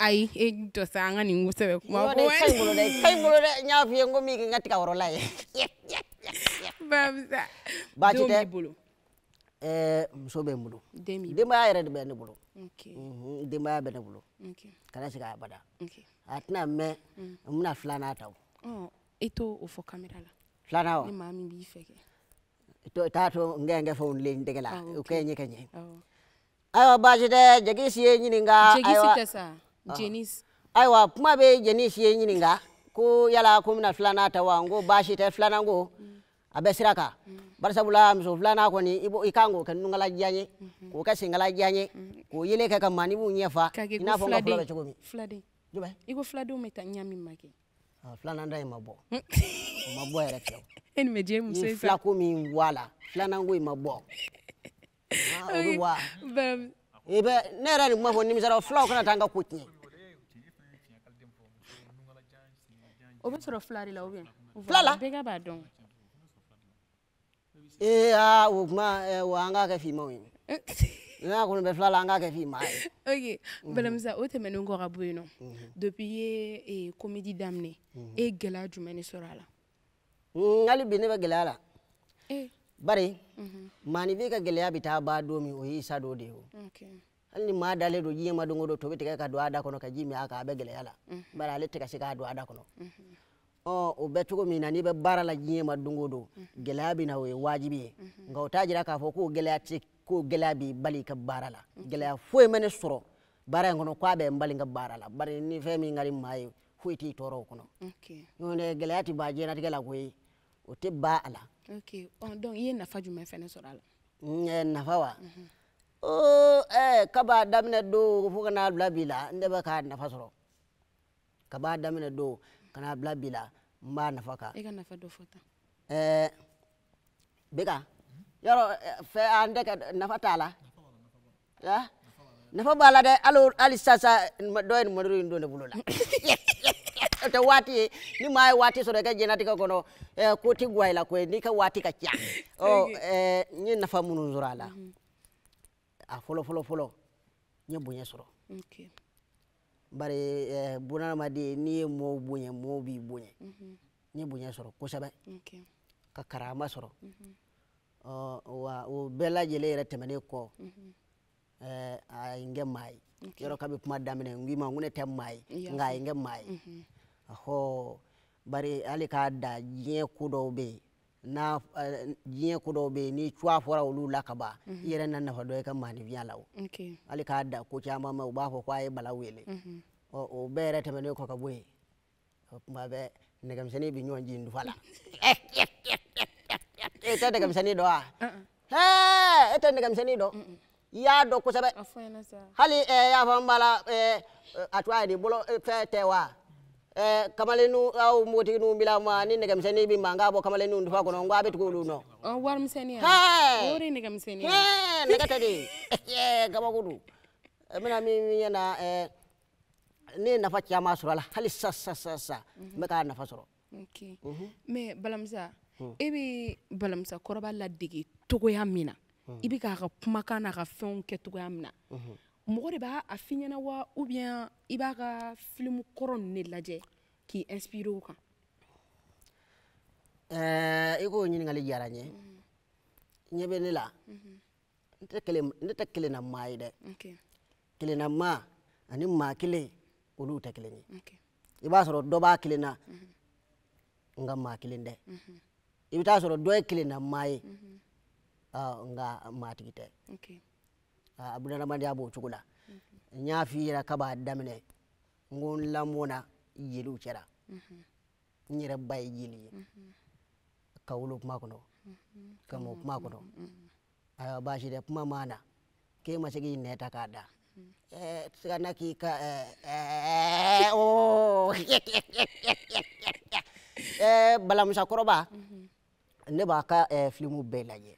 Speaker 3: ayi e jɔ sa an ka nin sɛbɛ kuma ko wɛrɛ. ka ɲi bolo dɛ ka ɲi bolo
Speaker 1: dɛ n y'a f'i ye n ko min kɛ n ka tigɛ yɔrɔ la ye. babisa. baasi tɛ. denw b'i bolo. Eh, muso bɛ n bolo denbaya yɛrɛ de bɛ ne bolo denbaya bɛ ne bolo kana sigi abada a tɛna mɛn mm. n bɛna filanan ta o
Speaker 3: i e to o fɔ kamera la filanan wa ni maa min b'i fɛ kɛ e
Speaker 1: e t'a to n gɛn kɛ fɔ n len la ah, o kɛ ɲɛ ka ɲɛ ayiwa baasi tɛ jegisi ye ɲininka jegisi tɛ sa ah. jenisi ayiwa kuma bɛ jenisi ye ɲininka ko yala ko n bɛna filanan ta wa n ko baasi tɛ filanan ko mm abesiraka siraka barisa bula muso filanan kɔni ibo ikango kan k'o kɛ nungala diya ye k'o kɛ sengala diya ye k'o yele ka kamani b'u nyefa fa i n'a fɔ n ka fɔlɔ bɛ cogo min
Speaker 3: filaden jumɛn i ko filadenw bɛ taa ɲami ma kɛ
Speaker 1: filanan da in o ma bɔ yɛrɛ fiyewu e ni bɛ diɲɛ muso in fila ko min bɔ a la filanan ko in ma bɔ o bɛ bɔ a i bɛ ne yɛrɛ ni mabo ni nimisara filaw kana ko na tanga bɛ
Speaker 3: sɔrɔ fila de la o bɛ bega la b'a dɔn
Speaker 1: e a ukuma e wanga ke fima wini na kono bɛ fila ke an k'a kɛ fima
Speaker 3: ye ok mhm. balamusa o tɛmɛnen ka bɔ depuis ye e komedi
Speaker 1: daminɛ mhm. e ye gɛlɛya jumɛn de sɔrɔ a la hali e. mhm. bi ne bɛ gɛlɛya la bari maanifin ka gɛlɛya bɛ ba don min o y'i sa dɔ de ye o hali ni maa dalen don do ma don o ka don a ka ji min a kan la bari ale tɛ ka se k'a don o bɛ cogo min na n'i bɛ baara la diɲɛ ma don o don gɛlɛya bɛ na o ye wajibi ye nka o t'a jira k'a fɔ k'o gɛlɛya tɛ ko gɛlɛya b'i bali i ka baara la gɛlɛya foyi ma ne sɔrɔ baara in kɔnɔ k'a bɛ n bali n ka baara la bari ni fɛn min ka di maa ye foyi t'i tɔɔrɔ o kɔnɔ n'o gɛlɛya tɛ ban diɲɛnatigɛ la koyi o tɛ ban a la. ok ɔ donc i ye nafa jumɛn fana sɔrɔ a la. ɛɛ nafa wa oo ɛɛ kab'a daminɛ do fo ka n'a bila bi la ne bɛ k'a nafa sɔrɔ kab'a daminɛ don kana bla bila mba nafa e ka nafa do fota eh beka yɔrɔ fɛ ka nafa tala ya nafa bala de alo hali hali sisan dɔ ye nin mɔdɛli in don ne bolo ni maa wati so sɔrɔ i gono diɲɛnatigɛ kɔnɔ ko ti guwa ko n'i ka wati ka ca o ɛɛ ni ye nafa minnu zurala a folo folo folo fɔlɔ fɔlɔ n ye bari eh, bunadamaden n'i ye mɔɔw bonya mɔɔw b'i bonya mm -hmm. ni ye soro sɔrɔ kosɛbɛ okay. ka karama soro mm -hmm. uh, wa o bɛɛ lajɛlen yɛrɛ tɛmɛnen kɔ mm -hmm. eh, a ye n okay. yɔrɔ kabi kuma daminɛ n k'i ma n ko ne tɛ maa yeah. nka a ye mm -hmm. maa ye ɔhɔ bari hali k'a da diɲɛ ko dɔw bɛ yen na diɲɛ eh, ko dɔw bɛ yen ni cuwa fɔra olu la ka ban i yɛrɛ na nafa dɔ i ka maaninfinya la o hali k'a da ko caman ma u b'a fɔ ko a ye bala wele ɔ o bɛɛ yɛrɛ tɛmɛnen kɔ ka bɔ yen tuma bɛ nɛgɛmisɛnnin bɛ ɲɔgɔn jigin dufa la e tɛ nɛgɛmisɛnnin dɔn wa uh-uh. e tɛ nɛgɛmisɛnnin dɔn i y'a dɔn kosɛbɛ hali eh, y'a fɔ n b'a la eh, a tɔgɔ ye di bolo fɛn tɛ wa eh, kamalenu au mutikinu bila mwani oh, nega mseni bi bo kamalenu ndifa kono ngwabe tukuluno oh, war mseni ha ori nega mseni ha nega tadi ye kama kudu eh, mina mimi yana eh ne nafa kiyama sura la hali sa sa mhm. meka nafa sura okay mhm.
Speaker 3: me balamsa mhm. ibi balamsa kɔrɔba la digi min na i k'a ka ka fonke kɛ mɔgɔ de b'a a fi ɲɛna wa ubiyɛn i b'a ka filimu kɔrɔ nu ne lajɛ k'i
Speaker 1: inspire o kan i k'o ɲiningali jara ɲɛ mm-hmm. ɲɛ bɛ ne la mm-hmm. ne tɛ kelen na maa ye dɛ kelen na maa ani maa kelen olu tɛ kelen ye i b'a sɔrɔ dɔ b'a kelen na
Speaker 2: mm-hmm.
Speaker 1: nka maa kelen tɛ i bɛ taa sɔrɔ dɔ ye kelen na maa ye nka maatigi tɛ Ah, abdurahmane abo cogo la n y'a f'i yɛrɛ ka b'a daminɛ n ko n lamɔna jeliw ka wolo kuma kɔnɔ
Speaker 2: ka mɔ kuma kɔnɔ
Speaker 1: ayiwa baasi tɛ kuma ma k'e ma se k'i nɛ ta k'a da eh, na k'i ka eh, eh, oh. balamusakɔrɔba ne b'a ka filimu bɛɛ lajɛ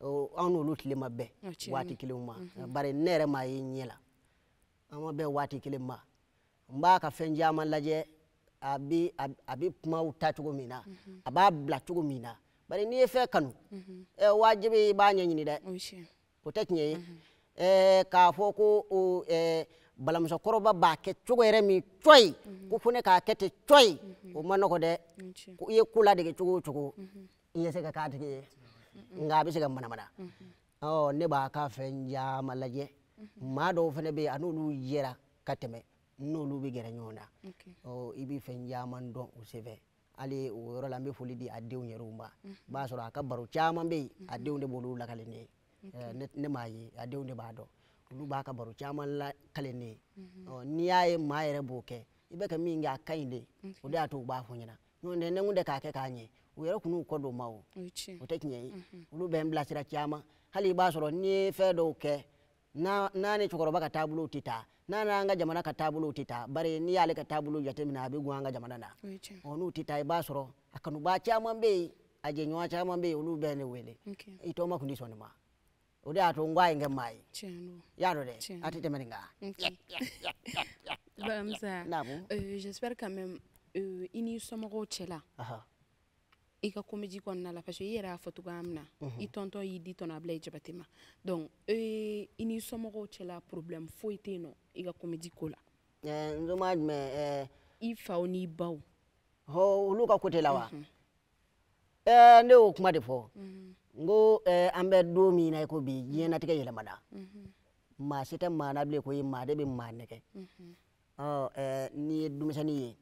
Speaker 1: an n'olu tile ma bɛn waati kelenw ma bari ne yɛrɛ m'a ye ɲɛ la an ma bɛn waati kelen ma n b'a ka fɛn caman lajɛ a bɛ a bɛ kumaw ta cogo min na a b'a bila cogo min na bari n'i ye fɛn kanu wajibi i b'a ɲɛɲini dɛ o tɛ tiɲɛ ye ɛɛ k'a fɔ ko o b'a kɛ cogo yɛrɛ min cɔyi ko fo ne k'a kɛ ten cɔyi o ma nɔgɔ dɛ i ye ko ladege cogo o cogo i ye se ka k'a tigi ye.
Speaker 2: nka a bɛ se ka manamana
Speaker 1: ɔ oh, ne b'a ka fɛn caman lajɛ maa dɔw fana bɛ yen a n'olu yɛra ka tɛmɛ n'olu bɛ gɛrɛ ɲɔgɔn na ɔ i bɛ fɛn caman dɔn o senfɛ hali o yɔrɔ la n bɛ foli di a denw yɛrɛw ma n b'a sɔrɔ a ka baro caman bɛ yen a denw de b'olu lakale ne ye ne m'a ye a denw de b'a dɔn olu b'a ka baro caman lakale ne ye ɔ n'i y'a ye maa yɛrɛ b'o kɛ i bɛ ka min kɛ a ka ɲi de o de y'a to u b'a fɔ ɲɛna ɲɔntɛ ne kun tɛ k'a kɛ k'a ɲɛ u yɛrɛ kun n'u kɔ don o ma o o hali i n'i ye fɛn dɔw kɛ n'a ni cɛkɔrɔba ka taabolow tɛ n'a n'an jamana ka taabolow tɛ taa bari n'i y'ale ka taabolo jateminɛ a bɛ gun jamana na ɔ n'u tɛ taa akanu b'a sɔrɔ a kanuba caman bɛ yen a jɛɲɔgɔn caman bɛ yen ne wele i tɔgɔma kun ti ma o de y'a to n ko a ye n kɛ maa ye y'a dɔ dɛ a tɛ tɛmɛ nin kan. bamusa j'espère quand
Speaker 3: même eh, i ka komedi kɔnɔna la parce que i yɛrɛ y'a fɔ togoya min na i tɔntɔ y'i di tɔnɔ a bila i jabate donc i n'i somɔgɔw cɛla problème foyi tɛ nɔ i ka komedi ko la
Speaker 1: nsoma jumɛn i faw n'i baw olu ka kote la wa ne y'o kuma de fɔ n ko an bɛ don min na i ko bi diɲɛlatigɛ yɛlɛmana maa si tɛ maa na bilen ko i maa de bɛ maa nɛgɛ n'i ye denmisɛnnin ye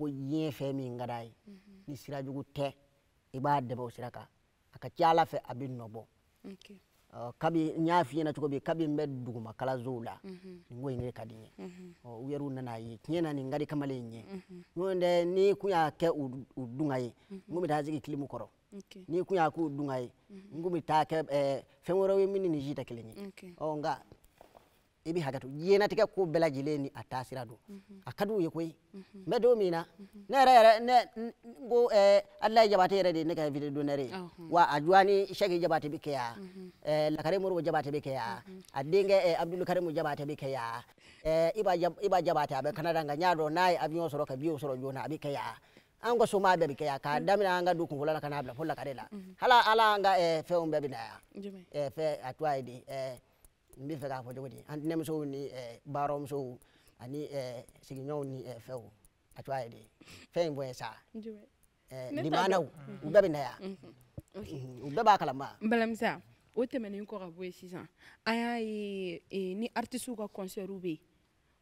Speaker 1: ko diɲɛ fɛn min ka ni sira jugu te i b'a dɛmɛ o sira kan a ka ca ala fe a bɛ nɔ bɔ kabi n y'a f'i ɲɛna cogo min kabi n bɛ duguma kalansow la mhm. nin ko ka di n ye mhm. u yɛrɛw nana ye na nin ka di ye n'o mhm. tɛ ni kun y'a ke u dunka ye n kun bɛ taa sigi kilimu ni kun y'a k'u dunka ye n taa kɛ fɛn wɛrɛw ye ni jita si o nga i hagatu yena tika diɲɛnatigɛ ko bɛɛ lajɛlen ni a taasira ye koy medo mina ne re re ne go eh allah alilayi jabate re de ne ka invité d'honneur ye wa ajwani shege ni sɛki jabate bɛ kɛ yan ɛɛ lakare moribo jabate bɛ kɛ yan a denkɛ ɛɛ abudukarimu jabate bɛ kɛ yan iba iba jabate a kanada nka nyado y'a abiyo soro ka biyo soro jona a bɛ kɛ an ka soma be bɛ kɛ k'a damina nga du kunfɔlɔ hola ka n'a bila fo la hali ala nga eh feum be bɛɛ bɛ na yan ɛɛ fɛn a tɔgɔ n bɛ fɛ k'a fɔ cogo di an tɛnɛmusow ni baaramusow ani sigiɲɔgɔnw ni fɛnw a cogoya ye de fɛn in bɔ sa limanaw u bɛɛ bɛ na yan
Speaker 2: u bɛɛ
Speaker 3: b'a kalama balamisa o tɛmɛnen kɔ ka bɔ yen sisan an y'a ye e, ni artiste ka concert bɛ yen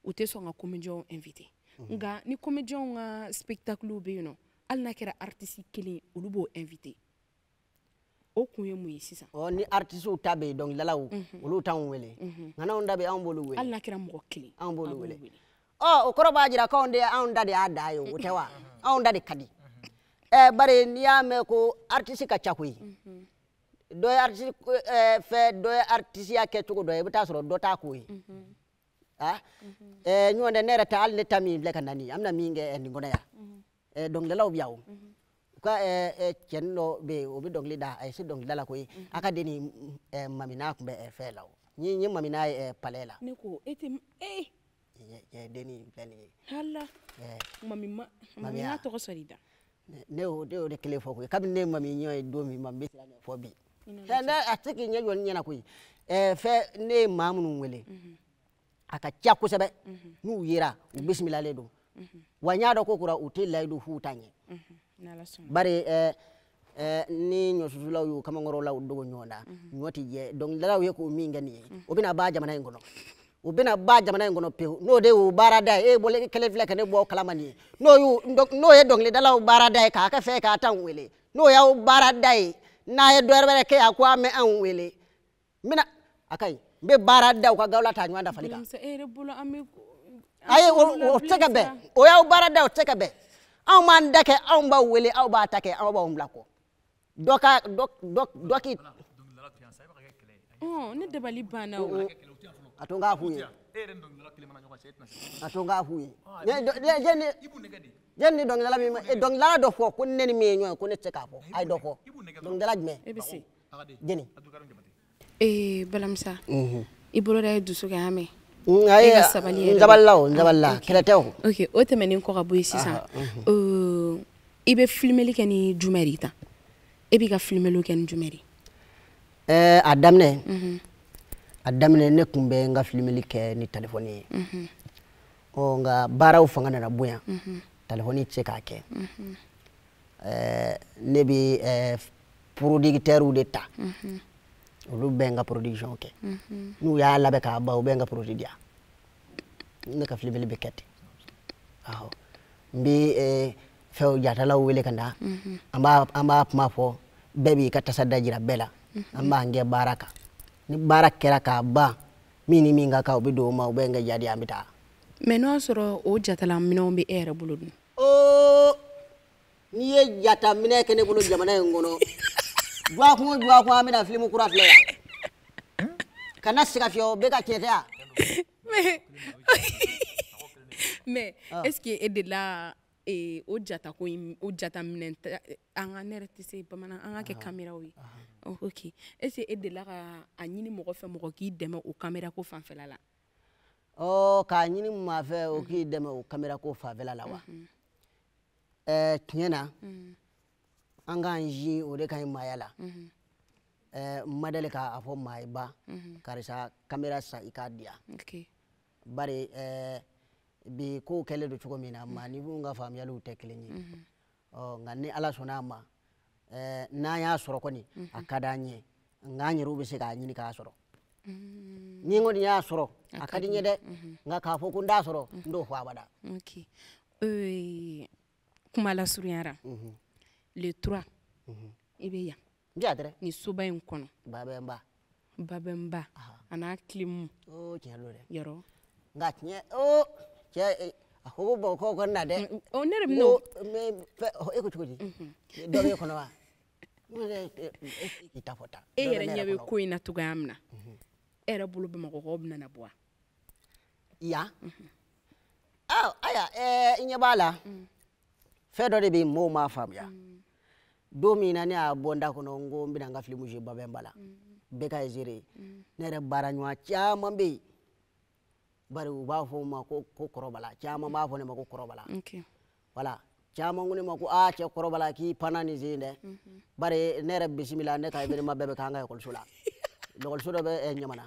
Speaker 3: u tɛ sɔn ka comédiens inviter nka ni comédiens ka spectacle bɛ yen nɔ hali n'a kɛra artiste kelen ye olu b'o inviter
Speaker 1: o kun ye mun ye sisan ɔ ni artisiw ta bɛ yen dɔnkilidalaw olu t'anw wele ŋanaw da bɛ anw b'olu wele hali n'a kɛra mɔgɔ kelen anw b'olu wele ɔ o kɔrɔ b'a jira k'anw de anw da de y'a da ye o tɛ wa anw da de ka di ɛ bari n'i y'a mɛn ko artisi ka ca koyi dɔ ye artisi fɛ dɔ ye artisiya kɛcogo dɔ ye i bɛ taa sɔrɔ dɔ t'a k'o ye ɲɔntɛ ne yɛrɛ ta hali ne ta min filɛ ka na nin an bɛna min kɛ nin kɔnɔ yan dɔnkililaw bɛ yan o ka e e bɛ be o bɛ dɔnkili da a si se dala la aka deni e eh, mamina tun bɛ eh, fɛn la o n eh, ye mamina e palela la
Speaker 3: ne ko e tɛ e
Speaker 1: ye denni filɛ nin
Speaker 3: ye mamima mamina to ko i
Speaker 1: ne o de o de kle fɔ koyi kabini ne ye mami ɲɔ ye don min mami bɛ siran bi ne a tɛ k'i ɲɛ jɔ ne e fe ne ye maa minnu wele mhm. a ka ca mhm. n'u yira bismillah le do mhm. wanyado n y'a dɔn ko kura u tɛ layidu bari eh, eh, ni ɲɔsusulaw y'u kamankɔrɔlaw dogo ɲɔgɔn na mhm. ɲɔ ti jɛ dɔnkilidalaw ye k'o min kɛ nin ye o mhm. bɛna ba jamana in kɔnɔ u bɛna ba jamana in kɔnɔ pewu n'o de y'u baara da ye e bɔlen kele filɛ ka ne bɔ kalama nin ye n'o y'u n'o ye dɔnkilidalaw baara da ye k'a ka fɛ k'a tan wele n'o y'aw baara da ye n'a ye dɔ wɛrɛ kɛ yan ko a mɛ anw wele mina bɛna a ka ɲi n bɛ baara da u ka gawula ta ɲɔgɔn dafali kan
Speaker 3: e ayi o tɛ ka bɛn
Speaker 1: o y'aw baara da o tɛ ka bɛn aw man da kɛ anw b'aw wele aw b'a ta kɛ aw b'anw bila kɔ dɔ ka dɔ k'i oh, ne dabali banna o
Speaker 2: a to n k'a f'u ye a to n k'a f'u
Speaker 1: ye jɔnni ni dɔnkilidala min ma eh, dɔnkilidala dɔ fɔ ko ne ni min ye ɲɔgɔn ye ko ne tɛ se k'a fɔ a ye dɔ fɔ dɔnkilidala jumɛn jɛni ee balamisa i boloda
Speaker 3: ye dusu kɛ an mɛn
Speaker 1: nzabalelao nzabalela
Speaker 3: kɛlɛtɛo o tɛmɛnin kɔ mhm. e e ka bɔ ye sisan i be filimeli kɛ ni jumɛn tan e b'i ka filimeliw kɛ ni jumɛn
Speaker 1: a daminɛ a daminɛ ne kun bɛ n ka filimeli kɛ ni telefɔni ye ɔ nka baaraw fanga nana bonya telefɔni tɛ k'a kɛ ne be producteurs de ta olu production ke mm-hmm. n'u y'a la k'a ban u bɛn ka produit di yan ne ka filibeli bɛ kɛ ten awɔ n bɛ e, fɛn jatalaw wele ka mm-hmm. amba an b'a an b'a b'i ka jira bela mm-hmm. amba an baraka ni baraka kɛra k'a ba min ni min ka ubido o ma u bɛ n kɛ
Speaker 3: n'o o jata la mino yɛrɛ era dun.
Speaker 1: ooo n'i ye jataminɛ kɛ ne jamana ngono jwakun jwakun an bɛna kura filɛ yan kana siga fiyɛ o bɛɛ ka tiɲɛ tɛ yan. mais e delila
Speaker 3: eh, o ko in o jata minɛ ka ne yɛrɛ tɛ se bamanan an ka kɛ kameraw oh, ok est ce ka a ɲini mɔgɔ fɛ k'i dɛmɛ o kamera ko fanfɛla la.
Speaker 1: ɔ oh, k'a ɲini maa fɛ o k'i mhm. dɛmɛ o kamera ko fanfɛla la wa. ɛɛ mhm. eh, tiɲɛ na. Mm -hmm anga nji o de kan mayala madali ka a fɔ maa ye ba karisa kamera sa i k'a diya bari bi ko kɛlen do cogo min na ma ni minnu ka faamuyaliw tɛ kelen ye ɔ nka ni ala sɔnna a ma n'an y'a sɔrɔ kɔni a ka d'an ye nka an yɛrɛw bɛ se k'a ɲini k'a sɔrɔ ni n kɔni y'a sɔrɔ a ka di n ye dɛ nka k'a fɔ ko n t'a sɔrɔ n t'o fɔ le tura mhm. i bɛ yan ni soba in kɔnɔ babɛnba babɛnba a n'a kilimu yɔrɔ nka tiɲɛ cɛ e, a ko bɔ kɔ kɔni na dɛ mm, mm, ne de bɛn'o e ko cogo di mhm. dɔ b'e e kɔnɔ wa i e, ta fɔ tan e yɛrɛ ɲɛ bɛ ko
Speaker 3: in na cogoya min na mhm. e yɛrɛ bolo bɛna
Speaker 1: na bɔ wa yan ayiwa i ɲɛ b'a la mm. fɛn dɔ de bɛ yen mɔgɔw m'a faamuya don min na ne y'a bɔ n da kɔnɔ n ko n bɛna n ka filimu jouer Babɛn Bala mm. bɛɛ ka géré mm. ne yɛrɛ baaraɲɔgɔn caman bɛ yen bari u b'a fɔ n ma ko ko kɔrɔbala caman mm. b'a fɔ ne ma ko kɔrɔbala voilà caman ko ne ma ko aa cɛ kɔrɔbala k'i panna nin sen mm-hmm. dɛ bari ne yɛrɛ bisimila ne ka événement bɛɛ bɛ k'an ka ekɔliso la lakɔliso dɔ bɛ ɲamana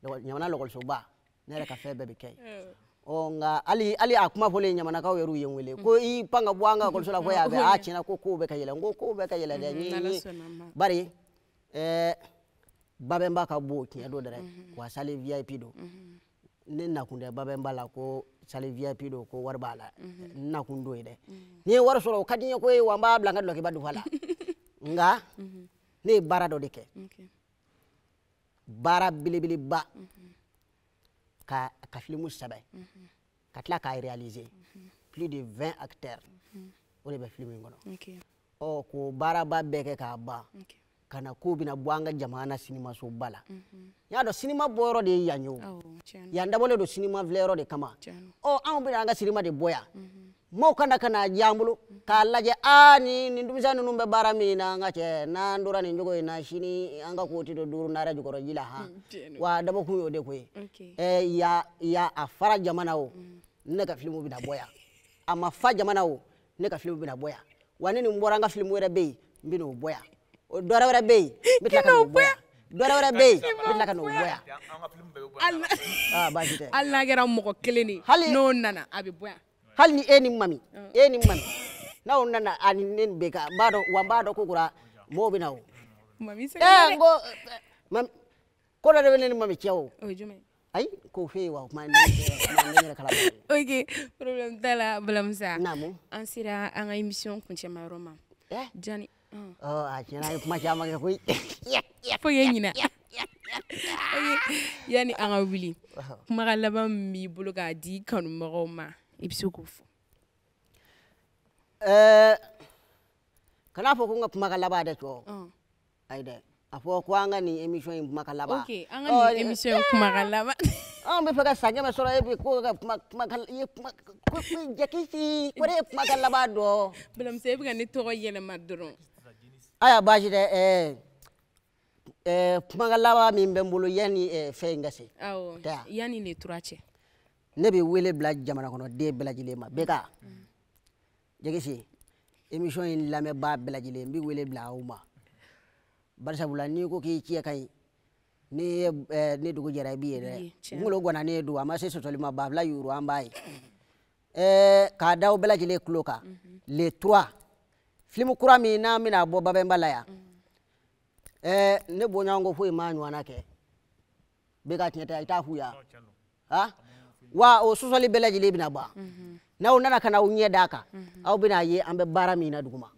Speaker 1: eh, ɲamana lakɔlisoba ne yɛrɛ ka fe bɛɛ bɛ kɛ yen onga ali ali akuma a nyama fɔlen ɲamanakaw yɛrɛw ye mm. ko i panga bwanga ko sala ka ekɔliso la fɔ y'a be a tiɲɛna ko kow bɛ ka yɛlɛ n ko kow ka yɛlɛ dɛ ni bari ɛɛ babɛnba ka bon ya don dɛrɛ wa sali vip do ne nakun tɛ babɛnba la ko sale vip do ko wari mm-hmm. mm-hmm. mm-hmm. b'a la n nakun ni war wari sɔrɔ o ko wa n b'a bila n ka dulɔkiba dufa ne barado de ke de bilibili ba ka, ka filimu sɛbɛ mhm. ka tila k'a réaliser mhm. plus de 20 acteurs mhm. o de bɛ filimu kɔnɔ k'o baaraba bɛɛ kɛ k'a ban kana ko bina bwanga bɔ an ka jamana na sinimasoba la y'a dɔn sinima bɔyɔrɔ de ye yan ye o yan dabɔlen sinima filɛyɔrɔ de kama o anw anga an ka sinima de boya mo kana kana jambulo ka laje ani ah, ni ndumisani numbe bara mina ngache na ndura ni njogo ina shini anga kuti do duru nara jukoro jila ha mm, wa dabo kuyo de kwe okay. eh ya ya afara jamana o mm. ne ka filmu bina boya ama fa jamana o ne ka filmu bina boya wanini mbora nga filmu wera be mbino boya dora wera be bitla ka boya dɔwɛrɛ wɛrɛ bɛ yen n bɛ tila ka n'o bɔ yan.
Speaker 3: hali n'a kɛra mɔgɔ kelen de ye n'o nana abi boya
Speaker 1: hal ni enin mami mm. enin mami na on nana aninen be ka mbaɗo wa mbaɗo kukura mobina o e go mami ko kono ni mami o jume ay ko feewi waaw maa ni kala ok problème dala
Speaker 3: sa naamu an sira an ka émission che ma yɔrɔ eh jani
Speaker 1: ah. oh a tiɲɛna an ye kuma caman kɛ koyi
Speaker 3: fo ye ɲina yani an ka wuli kumakan laban min b'i bolo k'a di kanu ma ibisukufu
Speaker 1: eh kala fo ko nga kuma kala bada aide afo ko anga ni emission yi kuma okay anga ni emission yi kuma kala ba an bɛ fɛ ka san kɛmɛ ko ka kuma kuma i ye kuma jaki si ko ne ye kuma ka laban dɔ.
Speaker 3: balimamuso e bɛ ka ne tɔgɔ yɛlɛma dɔrɔn
Speaker 1: ne bɛ wele bila jamana kɔnɔden bɛɛ lajɛlen ma bɛɛ ka jɛgɛsi émission in lamɛnbaa bɛɛ lajɛlen n bɛ wele bila aw ma barisabula n'i ko k'i cɛ ka ɲi ni ye ni dugu jɛra i b'i yɛrɛ kunkolo gananen don a ma se sɔsɔli ma banfula yuru an b'a ye k'a da aw bɛɛ lajɛlen tulo kan le trois filimu kura min n'an bɛna bɔ babɛnba la yan ne bonya ko foyi m'a ɲɔgɔnna kɛ bɛɛ ka tiɲɛ ta i t'a f'u ye wa wa o sɔsɔli bɛɛ lajɛlen bɛna ban n'aw nana kana na aw ɲɛ d'a kan aw bɛna ye an bɛ baara min na duguma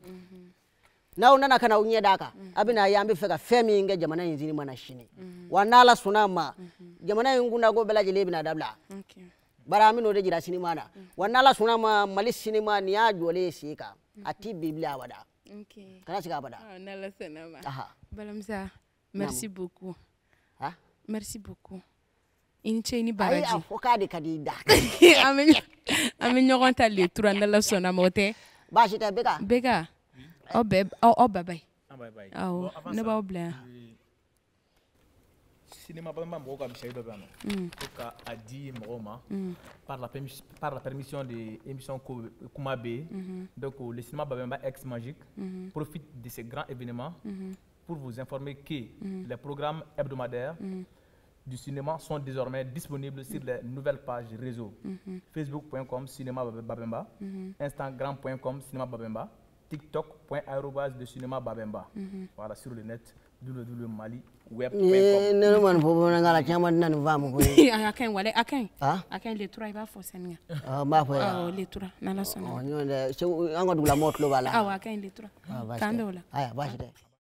Speaker 1: n'aw nana ka na aw ɲɛ d'a kan aw bɛna ye an bɛ fɛ ka fɛn min kɛ jamana in zini mana sini wa n'ala sɔnna ma jamana in kunnako bɛɛ lajɛlen bɛna dabila bari an bɛna o de jira sinima na wa n'ala sɔnna ma mali sinima nin y'a jɔlen ye sen a ti bi bilen abada kana sigi abada
Speaker 3: n'ala merci
Speaker 1: beaucoup merci beaucoup
Speaker 3: i ni baraji
Speaker 1: k'a de Kadida. di
Speaker 3: i da an bɛ la ta le tura n'ala sɔnna o tɛ baasi beka beka aw baba ne b'aw bila Cinéma, sinima bama mɔgɔw ka misali do bɛ ko ka par la par la permission de émission ko kuma mm-hmm. donc euh, le cinéma bama ex magique mm-hmm. profite de ces grands événements mm-hmm. pour vous informer que les programmes hebdomadaires du cinéma sont désormais disponibles sur les nouvelles pages réseau. Mhm. Facebook.com mhm. cinéma babemba, Instagram.com cinéma babemba, TikTok.arobase de cinéma babemba. Mhm. Voilà sur le net www.maliweb.com.